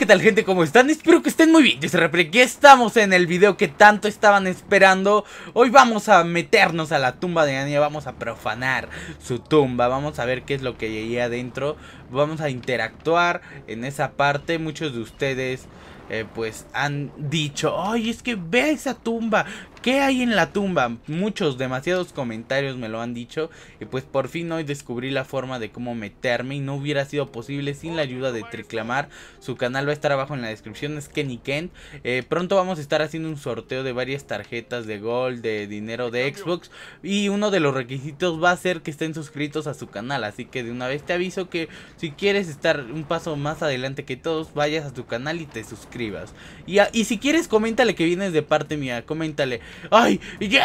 ¿qué tal gente? ¿Cómo están? Espero que estén muy bien, yo se Repre, aquí estamos en el video que tanto estaban esperando Hoy vamos a meternos a la tumba de Anya, vamos a profanar su tumba Vamos a ver qué es lo que hay adentro Vamos a interactuar en esa parte Muchos de ustedes eh, pues han dicho Ay, es que vea esa tumba ¿Qué hay en la tumba? Muchos, demasiados comentarios me lo han dicho. Y pues por fin hoy descubrí la forma de cómo meterme. Y no hubiera sido posible sin la ayuda de Triclamar. Su canal va a estar abajo en la descripción. Es Kenny Kent. Eh, pronto vamos a estar haciendo un sorteo de varias tarjetas de Gold, de dinero de Xbox. Y uno de los requisitos va a ser que estén suscritos a su canal. Así que de una vez te aviso que si quieres estar un paso más adelante que todos, vayas a tu canal y te suscribas. Y, y si quieres, coméntale que vienes de parte mía. Coméntale. ¡Ay!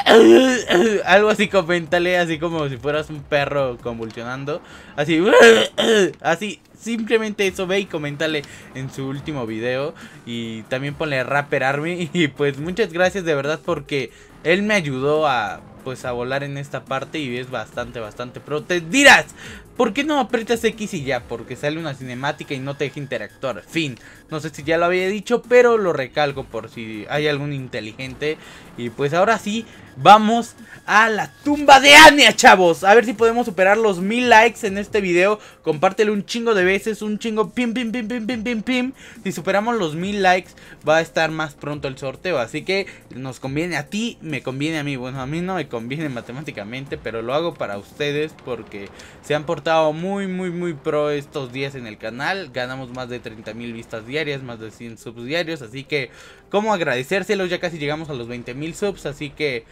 algo así, coméntale, así como si fueras un perro convulsionando. Así, así, simplemente eso ve y coméntale en su último video. Y también ponle Rapper Army. Y pues muchas gracias de verdad porque él me ayudó a pues a volar en esta parte y es bastante, bastante pero ¡Te dirás! ¿Por qué no aprietas X y ya? Porque sale una cinemática y no te deja interactuar. Fin. No sé si ya lo había dicho, pero lo recalco por si hay algún inteligente. Y pues ahora sí, vamos a la tumba de Ania, chavos. A ver si podemos superar los mil likes en este video. Compártelo un chingo de veces, un chingo pim, pim, pim, pim, pim, pim, pim. Si superamos los mil likes, va a estar más pronto el sorteo. Así que nos conviene a ti, me conviene a mí. Bueno, a mí no me conviene matemáticamente, pero lo hago para ustedes porque sean por muy, muy, muy pro estos días en el canal. Ganamos más de 30 mil vistas diarias, más de 100 subs diarios. Así que, ¿cómo agradecérselos? Ya casi llegamos a los 20 mil subs. Así que,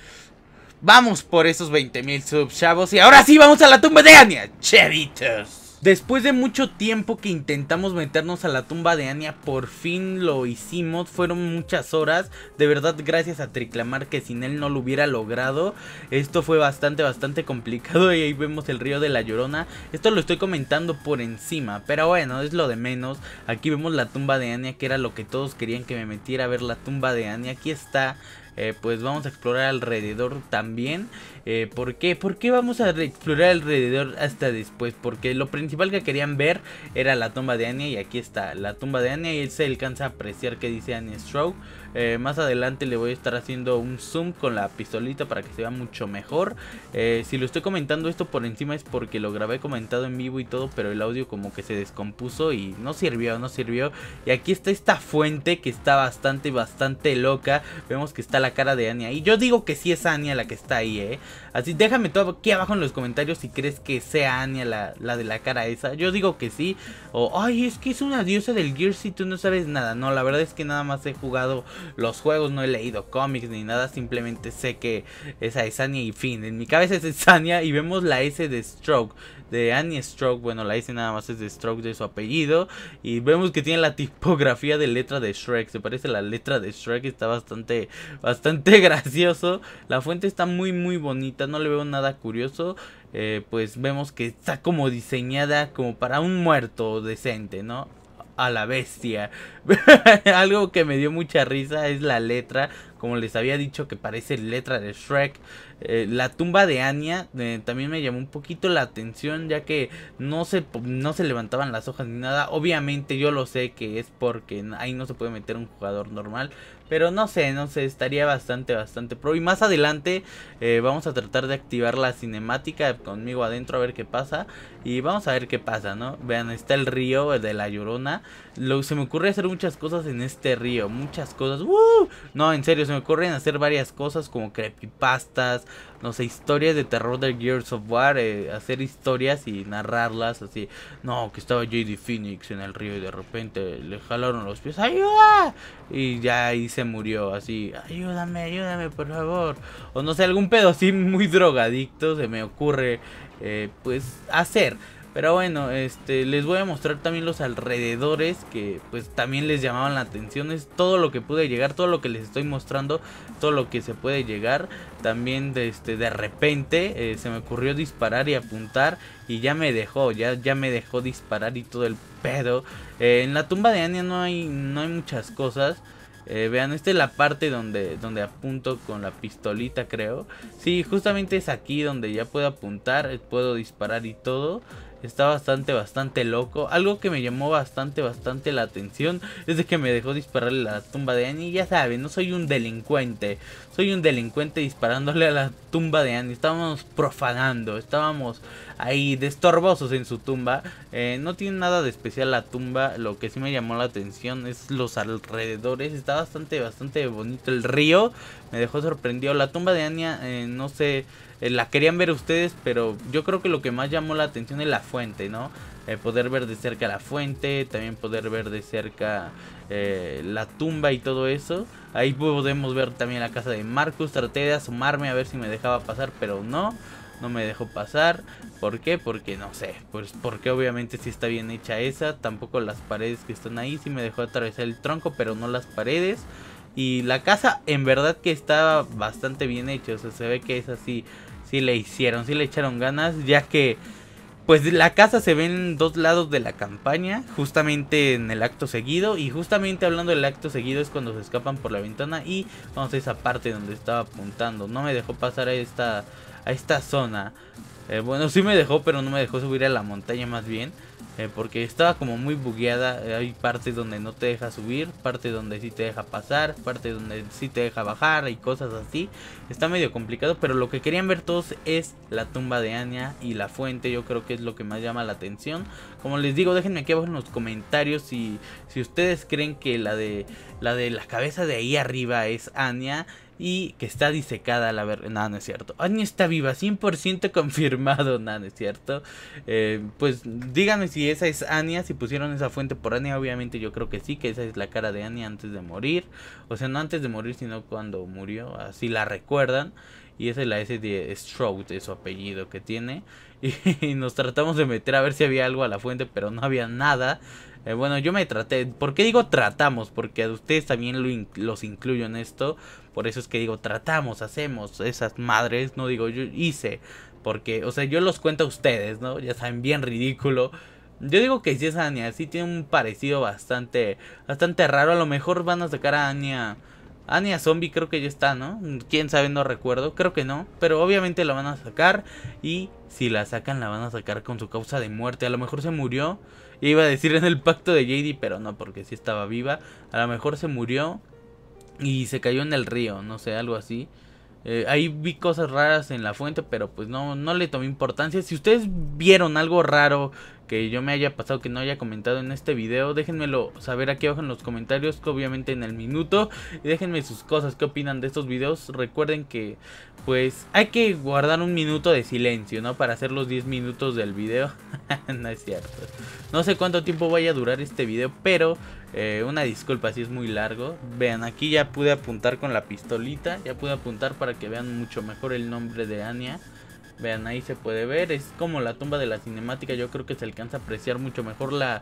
vamos por esos 20 mil subs, chavos. Y ahora sí, vamos a la tumba de Ania, cheritos. Después de mucho tiempo que intentamos meternos a la tumba de Anya, por fin lo hicimos. Fueron muchas horas. De verdad, gracias a Triclamar que sin él no lo hubiera logrado. Esto fue bastante, bastante complicado. Y ahí vemos el río de la Llorona. Esto lo estoy comentando por encima. Pero bueno, es lo de menos. Aquí vemos la tumba de Anya, que era lo que todos querían que me metiera a ver la tumba de Anya. Aquí está. Eh, pues vamos a explorar alrededor también. Eh, ¿Por qué? ¿Por qué vamos a explorar alrededor hasta después? Porque lo principal que querían ver era la tumba de Anya y aquí está la tumba de Anya y se alcanza a apreciar que dice Anya Stroke. Eh, más adelante le voy a estar haciendo un zoom con la pistolita para que se vea mucho mejor. Eh, si lo estoy comentando esto por encima es porque lo grabé comentado en vivo y todo, pero el audio como que se descompuso y no sirvió, no sirvió. Y aquí está esta fuente que está bastante, bastante loca. Vemos que está la cara de Anya. Y yo digo que sí es Anya la que está ahí, ¿eh? Así, déjame todo aquí abajo en los comentarios si crees que sea Anya la, de la cara esa. Yo digo que sí. O, ay, es que es una diosa del Gear si tú no sabes nada. No, la verdad es que nada más he jugado los juegos, no he leído cómics ni nada, simplemente sé que es Aesania y fin. En mi cabeza es Aesania y vemos la S de Stroke, de Annie Stroke, bueno, la S nada más es de Stroke de su apellido y vemos que tiene la tipografía de letra de Shrek, se parece la letra de Shrek, está bastante bastante gracioso. La fuente está muy muy bonita, no le veo nada curioso. Eh, pues vemos que está como diseñada como para un muerto decente, ¿no? a la bestia. Algo que me dio mucha risa es la letra como les había dicho, que parece letra de Shrek. Eh, la tumba de Anya eh, también me llamó un poquito la atención, ya que no se, no se levantaban las hojas ni nada. Obviamente yo lo sé que es porque ahí no se puede meter un jugador normal, pero no sé, no sé, estaría bastante, bastante pro. Y más adelante eh, vamos a tratar de activar la cinemática conmigo adentro a ver qué pasa. Y vamos a ver qué pasa, ¿no? Vean, está el río de la Llorona. Lo, se me ocurre hacer muchas cosas en este río, muchas cosas. ¡Uh! No, en serio, me ocurren hacer varias cosas como creepypastas, no sé, historias de terror de Gears of War, eh, hacer historias y narrarlas así. No, que estaba JD Phoenix en el río y de repente le jalaron los pies, ¡ayuda! Y ya ahí se murió, así, ayúdame, ayúdame, por favor. O no sé, algún pedo así muy drogadicto se me ocurre, eh, pues, hacer. Pero bueno, este, les voy a mostrar también los alrededores que pues también les llamaban la atención. Es todo lo que pude llegar, todo lo que les estoy mostrando, todo lo que se puede llegar. También de, este, de repente eh, se me ocurrió disparar y apuntar y ya me dejó, ya, ya me dejó disparar y todo el pedo. Eh, en la tumba de Anya no hay, no hay muchas cosas. Eh, vean, esta es la parte donde, donde apunto con la pistolita, creo. Sí, justamente es aquí donde ya puedo apuntar, puedo disparar y todo. Está bastante, bastante loco. Algo que me llamó bastante, bastante la atención es de que me dejó dispararle a la tumba de Annie. Ya saben, no soy un delincuente. Soy un delincuente disparándole a la tumba de Annie. Estábamos profanando, estábamos ahí de estorbosos en su tumba. Eh, no tiene nada de especial la tumba, lo que sí me llamó la atención es los alrededores, está bastante, bastante bonito el río, me dejó sorprendido. La tumba de Anya, eh, no sé, eh, la querían ver ustedes, pero yo creo que lo que más llamó la atención es la fuente, ¿no? poder ver de cerca la fuente, también poder ver de cerca la tumba y todo eso. Ahí podemos ver también la casa de Marcus. Traté de asomarme a ver si me dejaba pasar, pero no no me dejó pasar. ¿Por qué? Porque no sé, pues porque obviamente sí está bien hecha esa, tampoco las paredes que están ahí, sí me dejó atravesar el tronco, pero no las paredes. Y la casa en verdad que está bastante bien hecha, o sea, se ve que es así, sí le hicieron, sí le echaron ganas, ya que pues la casa se ve en dos lados de la campaña, justamente en el acto seguido. Y justamente hablando del acto seguido es cuando se escapan por la ventana. Y vamos a esa parte donde estaba apuntando. No me dejó pasar a esta, a esta zona. Eh, bueno, sí me dejó, pero no me dejó subir a la montaña más bien. Eh, porque estaba como muy bugueada. Eh, hay partes donde no te deja subir, partes donde sí te deja pasar, partes donde sí te deja bajar y cosas así. Está medio complicado, pero lo que querían ver todos es la tumba de Anya y la fuente. Yo creo que es lo que más llama la atención. Como les digo, déjenme aquí abajo en los comentarios si, si ustedes creen que la de la, de la cabeza de ahí arriba es Anya y que está disecada la verdad. nada no es cierto. Anya ah, está viva, 100% confirmado. nada no es cierto. Eh, pues díganme si esa es Anya, si pusieron esa fuente por Anya. Obviamente yo creo que sí, que esa es la cara de Anya antes de morir. O sea, no antes de morir, sino cuando murió. Así la recuerdan. Y esa es la S de Stroud, es su apellido que tiene. y nos tratamos de meter a ver si había algo a la fuente, pero no había nada. Eh, bueno, yo me traté. ¿Por qué digo tratamos? Porque a ustedes también los incluyo en esto. Por eso es que digo tratamos, hacemos esas madres. No digo yo hice. Porque, o sea, yo los cuento a ustedes, ¿no? Ya saben, bien ridículo. Yo digo que si es Anya, sí tiene un parecido bastante, bastante raro. A lo mejor van a sacar a Anya Anya Zombie creo que ya está, ¿no? Quién sabe, no recuerdo, creo que no, pero obviamente la van a sacar y si la sacan la van a sacar con su causa de muerte, a lo mejor se murió, iba a decir en el pacto de JD, pero no, porque sí estaba viva, a lo mejor se murió y se cayó en el río, no sé, algo así. Eh, ahí vi cosas raras en la fuente, pero pues no, no le tomé importancia. Si ustedes vieron algo raro que yo me haya pasado que no haya comentado en este video, déjenmelo saber aquí abajo en los comentarios, que obviamente en el minuto, y déjenme sus cosas, qué opinan de estos videos, recuerden que pues hay que guardar un minuto de silencio, ¿no? Para hacer los 10 minutos del video, no es cierto, no sé cuánto tiempo vaya a durar este video, pero eh, una disculpa si es muy largo, vean aquí ya pude apuntar con la pistolita, ya pude apuntar para que vean mucho mejor el nombre de Anya Vean, ahí se puede ver, es como la tumba de la cinemática, yo creo que se alcanza a apreciar mucho mejor la,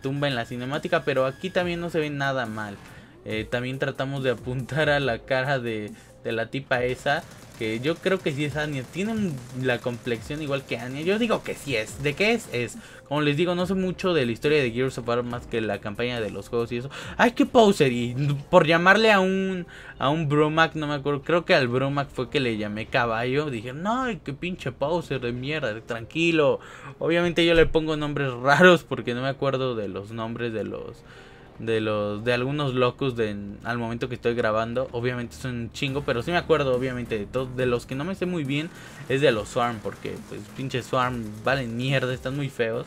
tumba en la cinemática, pero aquí también no se ve nada mal. Eh, también tratamos de apuntar a la cara de, de la tipa esa que yo creo que sí es Anya. Tienen la complexión igual que Anya. Yo digo que sí es. ¿De qué es? Es. Como les digo, no sé mucho de la historia de Gears of War más que la campaña de los juegos y eso. ¡Ay, qué poser! Y por llamarle a un a un Bromac, no me acuerdo. Creo que al Bromac fue que le llamé caballo. Dije, no, qué pinche poser de mierda, tranquilo. Obviamente yo le pongo nombres raros porque no me acuerdo de los nombres de los de los de algunos locos de, al momento que estoy grabando. Obviamente son un chingo, pero sí me acuerdo obviamente de todos. De los que no me sé muy bien es de los Swarm, porque pues pinche Swarm valen mierda, están muy feos.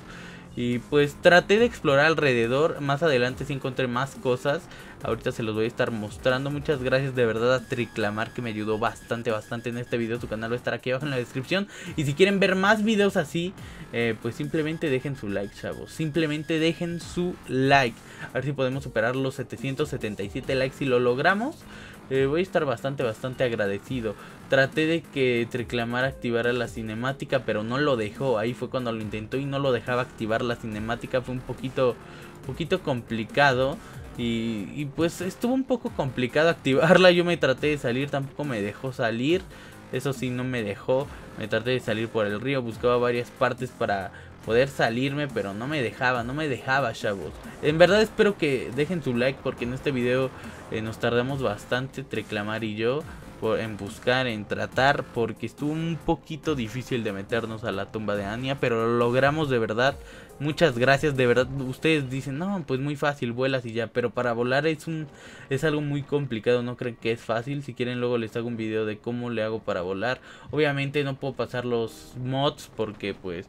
Y pues traté de explorar alrededor, más adelante si encontré más cosas, Ahorita se los voy a estar mostrando. Muchas gracias de verdad a Triclamar que me ayudó bastante, bastante en este video. Su canal va a estar aquí abajo en la descripción. Y si quieren ver más videos así, eh, pues simplemente dejen su like, chavos. Simplemente dejen su like. A ver si podemos superar los 777 likes si lo logramos. Eh, voy a estar bastante, bastante agradecido. Traté de que Triclamar activara la cinemática, pero no lo dejó. Ahí fue cuando lo intentó y no lo dejaba activar la cinemática. Fue un poquito, poquito complicado. Y, pues estuvo un poco complicado activarla. Yo me traté de salir, tampoco me dejó salir. Eso sí, no me dejó. Me traté de salir por el río. Buscaba varias partes para poder salirme, pero no me dejaba, no me dejaba, chavos. En verdad espero que dejen su like porque en este video eh, nos tardamos bastante, Treclamar y yo en buscar, en tratar, porque estuvo un poquito difícil de meternos a la tumba de Anya, pero lo logramos de verdad. Muchas gracias, de verdad. Ustedes dicen, no, pues muy fácil, vuelas y ya, pero para volar es un es algo muy complicado, no creen que es fácil. Si quieren luego les hago un video de cómo le hago para volar. Obviamente no puedo pasar los mods porque pues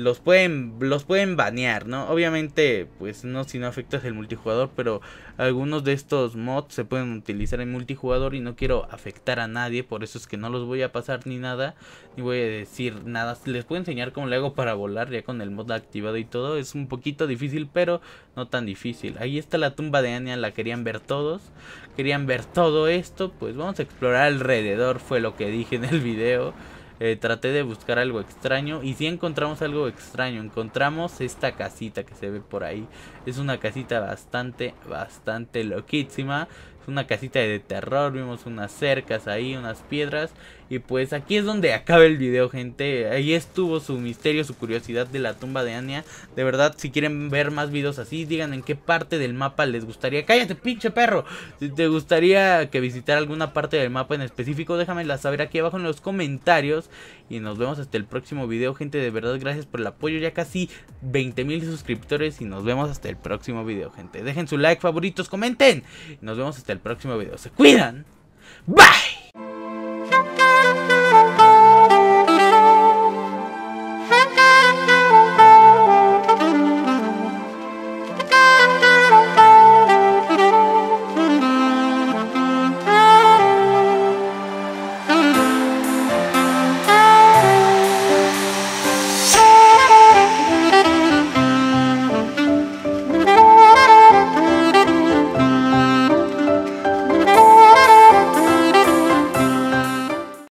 los pueden los pueden banear, ¿no? Obviamente, pues no si no afectas el multijugador, pero algunos de estos mods se pueden utilizar en multijugador y no quiero afectar a nadie, por eso es que no los voy a pasar ni nada, ni voy a decir nada. Les puedo enseñar cómo le hago para volar ya con el mod activado y todo, es un poquito difícil, pero no tan difícil. Ahí está la tumba de Anya, la querían ver todos. Querían ver todo esto, pues vamos a explorar alrededor, fue lo que dije en el video. Eh, traté de buscar algo extraño y si encontramos algo extraño. Encontramos esta casita que se ve por ahí. Es una casita bastante, bastante loquísima una casita de terror, vimos unas cercas ahí, unas piedras. Y pues aquí es donde acaba el video, gente. Ahí estuvo su misterio, su curiosidad de la tumba de Anya. De verdad, si quieren ver más videos así, digan en qué parte del mapa les gustaría. ¡Cállate, pinche perro! Si te gustaría que visitar alguna parte del mapa en específico, déjamela saber aquí abajo en los comentarios. Y nos vemos hasta el próximo video, gente. De verdad, gracias por el apoyo. Ya casi 20 mil suscriptores y nos vemos hasta el próximo video, gente. Dejen su like, favoritos, comenten. Nos vemos hasta el próximo video. Se cuidan. Bye.